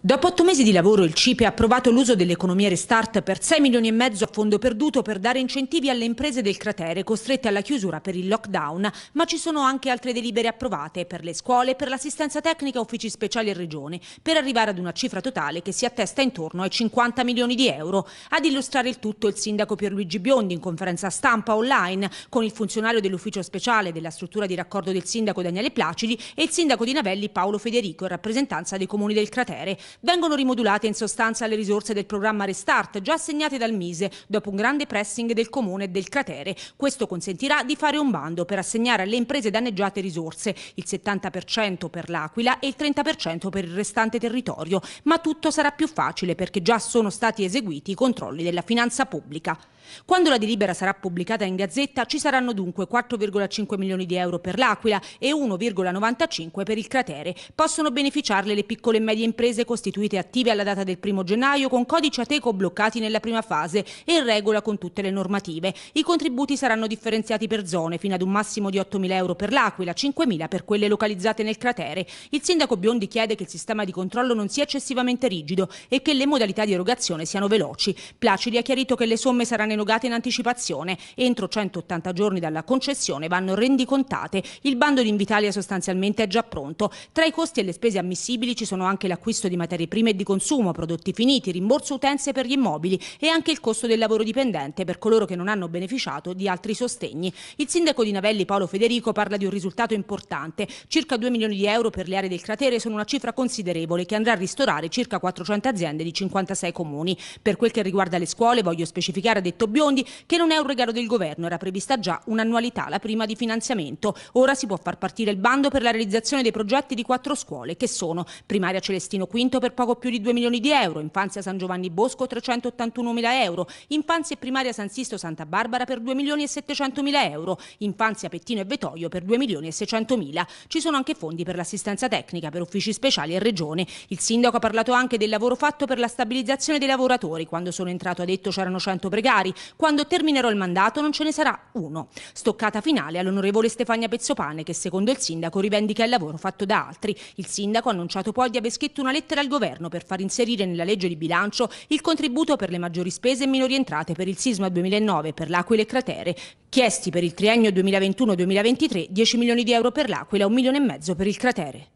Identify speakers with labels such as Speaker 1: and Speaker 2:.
Speaker 1: Dopo otto mesi di lavoro il CIPE ha approvato l'uso dell'economia restart per 6 milioni e mezzo a fondo perduto per dare incentivi alle imprese del cratere costrette alla chiusura per il lockdown, ma ci sono anche altre delibere approvate per le scuole, per l'assistenza tecnica, uffici speciali e regione, per arrivare ad una cifra totale che si attesta intorno ai 50 milioni di euro. Ad illustrare il tutto il sindaco Pierluigi Biondi in conferenza stampa online con il funzionario dell'ufficio speciale della struttura di raccordo del sindaco Daniele Placidi e il sindaco di Navelli Paolo Federico in rappresentanza dei comuni del cratere Vengono rimodulate in sostanza le risorse del programma Restart, già assegnate dal Mise, dopo un grande pressing del Comune e del Cratere. Questo consentirà di fare un bando per assegnare alle imprese danneggiate risorse, il 70% per l'Aquila e il 30% per il restante territorio, ma tutto sarà più facile perché già sono stati eseguiti i controlli della finanza pubblica. Quando la delibera sarà pubblicata in Gazzetta ci saranno dunque 4,5 milioni di euro per l'Aquila e 1,95 per il cratere. Possono beneficiarle le piccole e medie imprese costituite attive alla data del 1 gennaio con codici Ateco bloccati nella prima fase e in regola con tutte le normative. I contributi saranno differenziati per zone fino ad un massimo di 8.000 euro per l'Aquila, 5.000 per quelle localizzate nel cratere. Il sindaco Biondi chiede che il sistema di controllo non sia eccessivamente rigido e che le modalità di erogazione siano veloci. Placidi ha chiarito che le somme saranno denogate in anticipazione. Entro 180 giorni dalla concessione vanno rendicontate. Il bando di Invitalia sostanzialmente è già pronto. Tra i costi e le spese ammissibili ci sono anche l'acquisto di materie prime e di consumo, prodotti finiti, rimborso utenze per gli immobili e anche il costo del lavoro dipendente per coloro che non hanno beneficiato di altri sostegni. Il sindaco di Navelli Paolo Federico parla di un risultato importante. Circa 2 milioni di euro per le aree del cratere sono una cifra considerevole che andrà a ristorare circa 400 aziende di 56 comuni. Per quel che riguarda le scuole voglio specificare a dettaglio Roberto Biondi, che non è un regalo del governo, era prevista già un'annualità, la prima di finanziamento. Ora si può far partire il bando per la realizzazione dei progetti di quattro scuole, che sono primaria Celestino V per poco più di 2 milioni di euro, infanzia San Giovanni Bosco 381 mila euro, infanzia e primaria San Sisto Santa Barbara per 2 milioni e 700 mila euro, infanzia Pettino e Vetoio per 2 milioni e 600 mila. Ci sono anche fondi per l'assistenza tecnica, per uffici speciali e regione. Il sindaco ha parlato anche del lavoro fatto per la stabilizzazione dei lavoratori. Quando sono entrato ha detto c'erano 100 pregari, parlamentari. Quando terminerò il mandato non ce ne sarà uno. Stoccata finale all'onorevole Stefania Pezzopane che secondo il sindaco rivendica il lavoro fatto da altri. Il sindaco ha annunciato poi di aver scritto una lettera al governo per far inserire nella legge di bilancio il contributo per le maggiori spese e minori entrate per il sisma 2009 per l'Aquila e Cratere, chiesti per il triennio 2021-2023 10 milioni di euro per l'Aquila e un milione e mezzo per il Cratere.